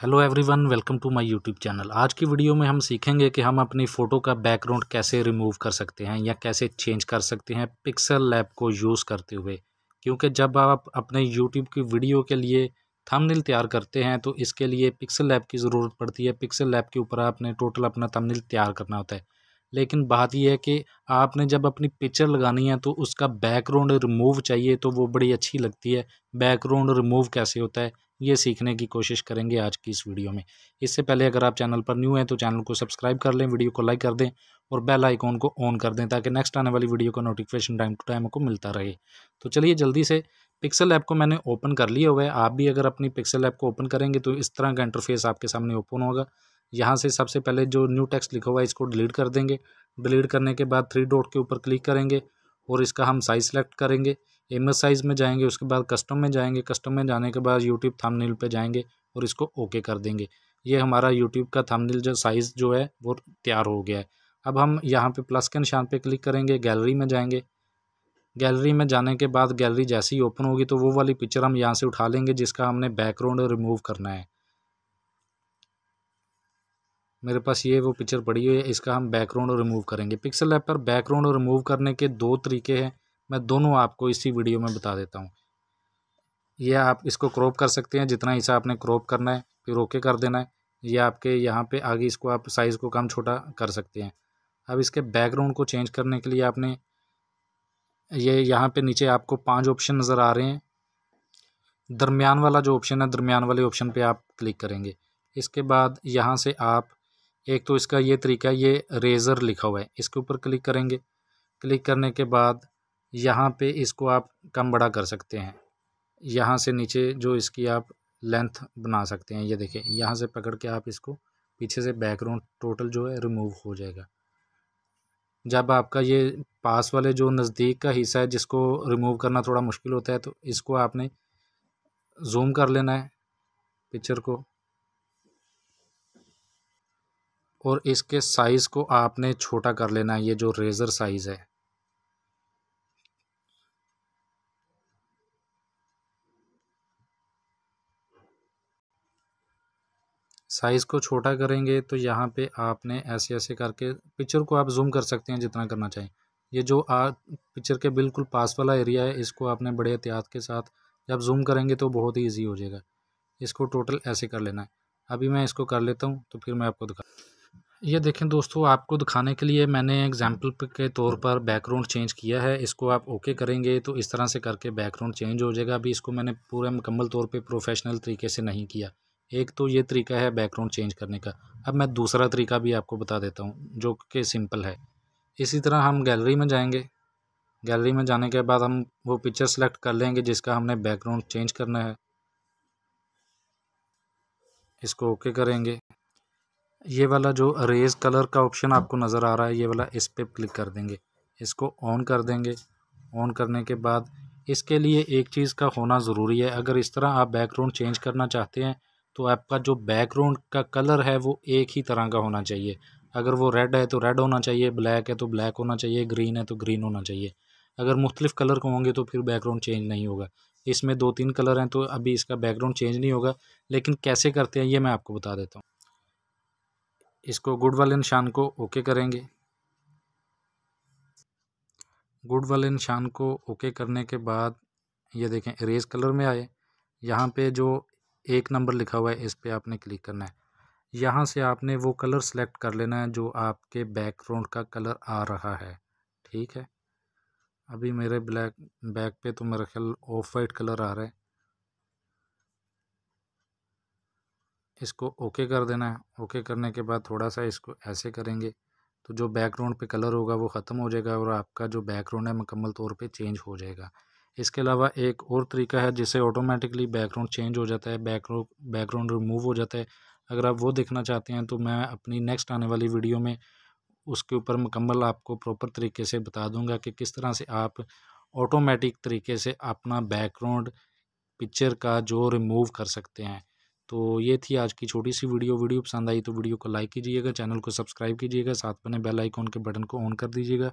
hello everyone welcome to my YouTube channel आज की video में हम सीखेंगे कि हम अपनी फ़ोटो का बैकग्राउंड कैसे रिमूव कर सकते हैं या कैसे चेंज कर सकते हैं पिक्सल लैब को यूज़ करते हुए क्योंकि जब आप अपने यूट्यूब की वीडियो के लिए थंबनेल तैयार करते हैं तो इसके लिए पिक्सल लैब की ज़रूरत पड़ती है पिक्सल लैब के ऊपर आपने टोटल अपना थंबनेल तैयार करना होता है लेकिन बात यह है कि आपने जब अपनी पिक्चर लगानी है तो उसका बैकग्राउंड रिमूव चाहिए तो वो बड़ी अच्छी लगती है बैकग्राउंड रिमूव कैसे होता है ये सीखने की कोशिश करेंगे आज की इस वीडियो में इससे पहले अगर आप चैनल पर न्यू हैं तो चैनल को सब्सक्राइब कर लें वीडियो को लाइक कर दें और बेल आइकॉन को ऑन कर दें ताकि नेक्स्ट आने वाली वीडियो का नोटिफिकेशन टाइम टू टाइम आपको मिलता रहे तो चलिए जल्दी से पिक्सल ऐप को मैंने ओपन कर लिया हुआ है आप भी अगर अपनी पिक्सल ऐप को ओपन करेंगे तो इस तरह का इंटरफेस आपके सामने ओपन होगा यहाँ से सबसे पहले जो न्यू टेक्स्ट लिखा हुआ है इसको डिलीट कर देंगे डिलीट करने के बाद थ्री डॉट के ऊपर क्लिक करेंगे और इसका हम साइज़ सेलेक्ट करेंगे एम एस साइज़ में जाएंगे उसके बाद कस्टम में जाएंगे कस्टम में जाने के बाद यूट्यूब थंबनेल पे जाएंगे और इसको ओके कर देंगे ये हमारा यूट्यूब का थंबनेल जो साइज़ जो है वो तैयार हो गया है अब हम यहाँ पे प्लस के निशान पे क्लिक करेंगे गैलरी में जाएंगे गैलरी में जाने के बाद गैलरी जैसे ही ओपन होगी तो वो वाली पिक्चर हम यहाँ से उठा लेंगे जिसका हमने बैकग्राउंड रिमूव करना है मेरे पास ये वो पिक्चर पड़ी हुई है इसका हम बैकग्राउंड रिमूव करेंगे पिक्सल ऐप पर बैकग्राउंड रिमूव करने के दो तरीके हैं मैं दोनों आपको इसी वीडियो में बता देता हूँ यह आप इसको क्रॉप कर सकते हैं जितना हिस्सा आपने क्रॉप करना है फिर ओके कर देना है ये आपके यहाँ पे आगे इसको आप साइज़ को कम छोटा कर सकते हैं अब इसके बैकग्राउंड को चेंज करने के लिए आपने ये यहाँ पे नीचे आपको पांच ऑप्शन नज़र आ रहे हैं दरमियान वाला जो ऑप्शन है दरमियान वाले ऑप्शन पे आप क्लिक करेंगे इसके बाद यहाँ से आप एक तो इसका ये तरीका ये रेज़र लिखा हुआ है इसके ऊपर क्लिक करेंगे क्लिक करने के बाद यहाँ पे इसको आप कम बड़ा कर सकते हैं यहाँ से नीचे जो इसकी आप लेंथ बना सकते हैं ये देखिए यहाँ से पकड़ के आप इसको पीछे से बैकग्राउंड टोटल जो है रिमूव हो जाएगा जब आपका ये पास वाले जो नज़दीक का हिस्सा है जिसको रिमूव करना थोड़ा मुश्किल होता है तो इसको आपने जूम कर लेना है पिक्चर को और इसके साइज़ को आपने छोटा कर लेना है ये जो रेज़र साइज़ है साइज़ को छोटा करेंगे तो यहाँ पे आपने ऐसे ऐसे करके पिक्चर को आप जूम कर सकते हैं जितना करना चाहें ये जो आ पिक्चर के बिल्कुल पास वाला एरिया है इसको आपने बड़े एहतियात के साथ जब जूम करेंगे तो बहुत ही ईजी हो जाएगा इसको टोटल ऐसे कर लेना है अभी मैं इसको कर लेता हूँ तो फिर मैं आपको दिखा ये देखें दोस्तों आपको दिखाने के लिए मैंने एग्जाम्पल के तौर पर बैकग्राउंड चेंज किया है इसको आप ओके करेंगे तो इस तरह से करके बैकग्राउंड चेंज हो जाएगा अभी इसको मैंने पूरे मुकम्मल तौर पे प्रोफेशनल तरीके से नहीं किया एक तो ये तरीका है बैकग्राउंड चेंज करने का अब मैं दूसरा तरीका भी आपको बता देता हूँ जो कि सिंपल है इसी तरह हम गैलरी में जाएँगे गैलरी में जाने के बाद हम वो पिक्चर सेलेक्ट कर लेंगे जिसका हमने बैकग्राउंड चेंज करना है इसको ओके करेंगे ये वाला जो रेज कलर का ऑप्शन आपको नज़र आ रहा है ये वाला इस पर क्लिक कर देंगे इसको ऑन कर देंगे ऑन करने के बाद इसके लिए एक चीज़ का होना ज़रूरी है अगर इस तरह आप बैकग्राउंड चेंज करना चाहते हैं तो आपका जो बैकग्राउंड का कलर है वो एक ही तरह का होना चाहिए अगर वो रेड है तो रेड होना चाहिए ब्लैक है तो ब्लैक होना चाहिए ग्रीन है तो ग्रीन होना चाहिए अगर मुख्तलिफ कलर को होंगे तो फिर बैकग्राउंड चेंज नहीं होगा इसमें दो तीन कलर हैं तो अभी इसका बैकग्राउंड चेंज नहीं होगा लेकिन कैसे करते हैं ये मैं आपको बता देता हूँ इसको गुड वाले निशान को ओके करेंगे गुड वाले निशान को ओके करने के बाद ये देखें इरेज कलर में आए यहाँ पे जो एक नंबर लिखा हुआ है इस पर आपने क्लिक करना है यहाँ से आपने वो कलर सेलेक्ट कर लेना है जो आपके बैकग्राउंड का कलर आ रहा है ठीक है अभी मेरे ब्लैक बैक पे तो मेरा ख्याल ऑफ वाइट कलर आ रहा है इसको ओके कर देना है ओके करने के बाद थोड़ा सा इसको ऐसे करेंगे तो जो बैकग्राउंड पे कलर होगा वो ख़त्म हो जाएगा और आपका जो बैकग्राउंड है मुकम्मल तौर पे चेंज हो जाएगा इसके अलावा एक और तरीका है जिससे ऑटोमेटिकली बैकग्राउंड चेंज हो जाता है बैकग्राउंड बैकग्राउंड रिमूव हो जाता है अगर आप वो देखना चाहते हैं तो मैं अपनी नेक्स्ट आने वाली वीडियो में उसके ऊपर मुकम्मल आपको प्रॉपर तरीके से बता दूँगा कि किस तरह से आप ऑटोमेटिक तरीके से अपना बैकग्राउंड पिक्चर का जो रिमूव कर सकते हैं तो ये थी आज की छोटी सी वीडियो वीडियो पसंद आई तो वीडियो को लाइक कीजिएगा चैनल को सब्सक्राइब कीजिएगा साथ बने बेल आइकॉन के बटन को ऑन कर दीजिएगा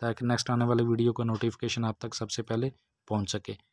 ताकि नेक्स्ट आने वाले वीडियो का नोटिफिकेशन आप तक सबसे पहले पहुंच सके